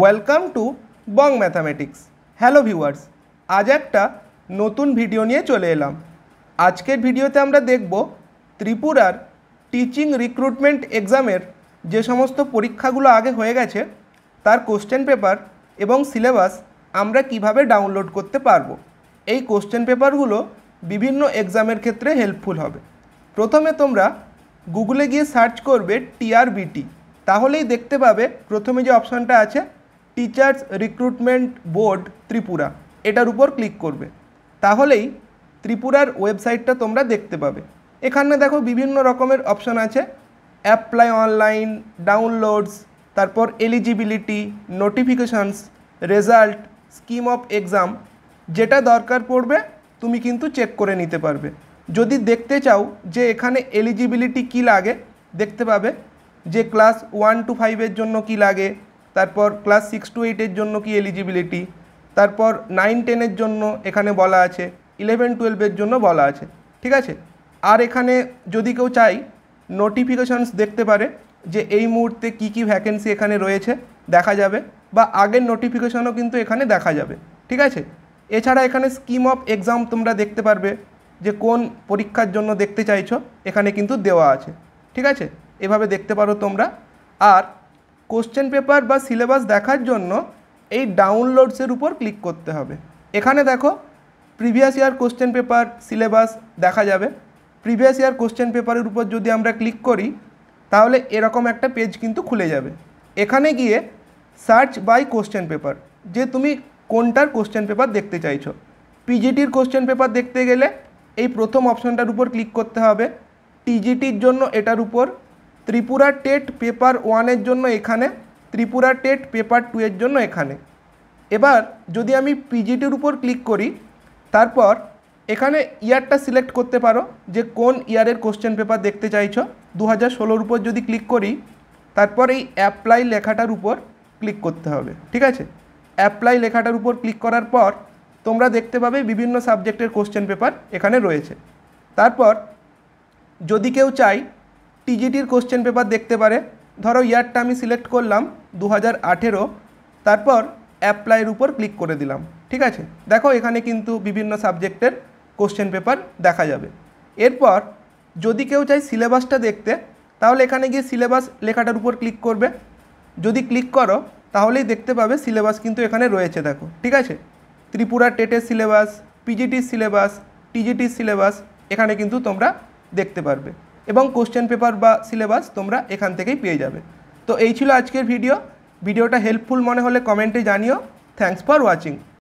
welcome to Bong mathematics hello viewers আজ একটা নতুন ভিডিও নিয়ে চলে এলাম আজকের ভিডিওতে আমরা দেখব ত্রিপুরার টিচিং রিক্রুটমেন্ট এক্সামের যে সমস্ত পরীক্ষাগুলো আগে হয়ে গেছে তার কোশ্চেন পেপার এবং সিলেবাস আমরা কিভাবে ডাউনলোড করতে পারবো এই কোশ্চেন পেপারগুলো বিভিন্ন এক্সামের ক্ষেত্রে হেল্পফুল হবে প্রথমে তোমরা গুগলে গিয়ে সার্চ করবে টিআরবিটি তাহলেই দেখতে পাবে প্রথমে যে অপশানটা আছে টিচার্স রিক্রুটমেন্ট বোর্ড ত্রিপুরা এটার উপর ক্লিক করবে তাহলেই ত্রিপুরার ওয়েবসাইটটা তোমরা দেখতে পাবে এখানে দেখো বিভিন্ন রকমের অপশন আছে অ্যাপ্লাই অনলাইন ডাউনলোডস তারপর eligibility notifications result scheme of exam যেটা দরকার পড়বে তুমি কিন্তু চেক করে নিতে পারবে যদি দেখতে চাও যে এখানে এলিজিবিলিটি কি লাগে দেখতে পাবে যে ক্লাস ওয়ান টু ফাইভের জন্য কী লাগে তারপর ক্লাস সিক্স টু এইটের জন্য কি এলিজিবিলিটি তারপর নাইন টেনের জন্য এখানে বলা আছে ইলেভেন টুয়েলভের জন্য বলা আছে ঠিক আছে আর এখানে যদি কেউ চাই নোটিফিকেশানস দেখতে পারে যে এই মুহূর্তে কি কি ভ্যাকেন্সি এখানে রয়েছে দেখা যাবে বা আগের নোটিফিকেশনও কিন্তু এখানে দেখা যাবে ঠিক আছে এছাড়া এখানে স্কিম অফ এক্সাম তোমরা দেখতে পারবে যে কোন পরীক্ষার জন্য দেখতে চাইছো এখানে কিন্তু দেওয়া আছে ঠিক আছে এভাবে দেখতে পারো তোমরা আর কোশ্চেন পেপার বা সিলেবাস দেখার জন্য এই ডাউনলোডসের উপর ক্লিক করতে হবে এখানে দেখো previous year question paper syllabus দেখা যাবে প্রিভিয়াস ইয়ার কোশ্চেন পেপারের উপর যদি আমরা ক্লিক করি তাহলে এরকম একটা পেজ কিন্তু খুলে যাবে এখানে গিয়ে সার্চ বাই কোশ্চেন পেপার যে তুমি কোনটার কোশ্চেন পেপার দেখতে চাইছো পিজিটির কোশ্চেন পেপার দেখতে গেলে এই প্রথম অপশনটার উপর ক্লিক করতে হবে টিজিটির জন্য এটার উপর ত্রিপুরা টেট পেপার ওয়ানের জন্য এখানে ত্রিপুরা টেট পেপার টু এর জন্য এখানে এবার যদি আমি পিজিটির উপর ক্লিক করি তারপর এখানে ইয়ারটা সিলেক্ট করতে পারো যে কোন ইয়ারের কোশ্চেন পেপার দেখতে চাইছ দু হাজার ষোলোর উপর যদি ক্লিক করি তারপর এই অ্যাপ্লাই লেখাটার উপর ক্লিক করতে হবে ঠিক আছে অ্যাপ্লাই লেখাটার উপর ক্লিক করার পর তোমরা দেখতে পাবে বিভিন্ন সাবজেক্টের কোশ্চেন পেপার এখানে রয়েছে তারপর যদি কেউ চায় টিজিটির কোশ্চেন পেপার দেখতে পারে ধরো ইয়ারটা আমি সিলেক্ট করলাম দু হাজার তারপর অ্যাপ্লাইয়ের উপর ক্লিক করে দিলাম ঠিক আছে দেখো এখানে কিন্তু বিভিন্ন সাবজেক্টের কোশ্চেন পেপার দেখা যাবে এরপর যদি কেউ চাই সিলেবাসটা দেখতে তাহলে এখানে গিয়ে সিলেবাস লেখাটার উপর ক্লিক করবে যদি ক্লিক করো তাহলেই দেখতে পাবে সিলেবাস কিন্তু এখানে রয়েছে দেখো ঠিক আছে ত্রিপুরা টেটের সিলেবাস পিজিটির সিলেবাস টিজিটির সিলেবাস এখানে কিন্তু তোমরা দেখতে পারবে এবং কোশ্চেন পেপার বা সিলেবাস তোমরা এখান থেকেই পেয়ে যাবে তো এই ছিল আজকের ভিডিও ভিডিওটা হেল্পফুল মনে হলে কমেন্টে জানিও থ্যাংকস ফর ওয়াচিং